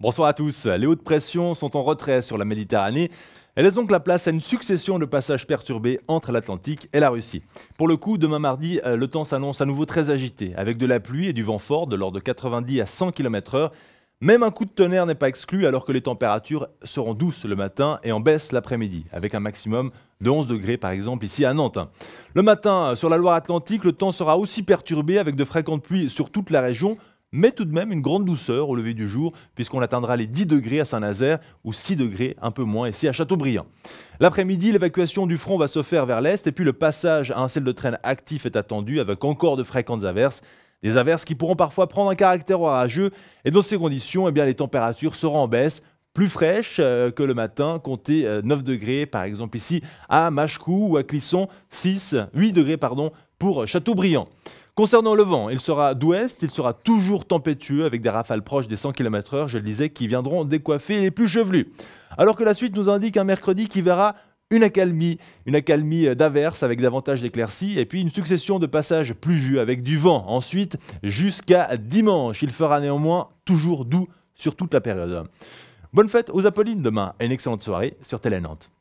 Bonsoir à tous. Les hautes pressions sont en retrait sur la Méditerranée. Elle laissent donc la place à une succession de passages perturbés entre l'Atlantique et la Russie. Pour le coup, demain mardi, euh, le temps s'annonce à nouveau très agité, avec de la pluie et du vent fort de l'ordre de 90 à 100 km/h. Même un coup de tonnerre n'est pas exclu alors que les températures seront douces le matin et en baisse l'après-midi, avec un maximum de 11 degrés par exemple ici à Nantes. Le matin, sur la Loire-Atlantique, le temps sera aussi perturbé avec de fréquentes pluies sur toute la région, mais tout de même une grande douceur au lever du jour, puisqu'on atteindra les 10 degrés à Saint-Nazaire ou 6 degrés un peu moins ici à Châteaubriand. L'après-midi, l'évacuation du front va se faire vers l'est, et puis le passage à un ciel de traîne actif est attendu avec encore de fréquentes averses. Des averses qui pourront parfois prendre un caractère orageux, et dans ces conditions, eh bien, les températures seront en baisse, plus fraîches euh, que le matin, comptez 9 euh, degrés par exemple ici à Machecou ou à Clisson, 6, 8 degrés pardon, pour Châteaubriand. Concernant le vent, il sera d'ouest, il sera toujours tempétueux avec des rafales proches des 100 km/h, je le disais, qui viendront décoiffer les plus chevelus. Alors que la suite nous indique un mercredi qui verra une accalmie, une accalmie d'averse avec davantage d'éclaircies et puis une succession de passages pluvieux avec du vent. Ensuite, jusqu'à dimanche, il fera néanmoins toujours doux sur toute la période. Bonne fête aux Apollines demain et une excellente soirée sur Télé Nantes.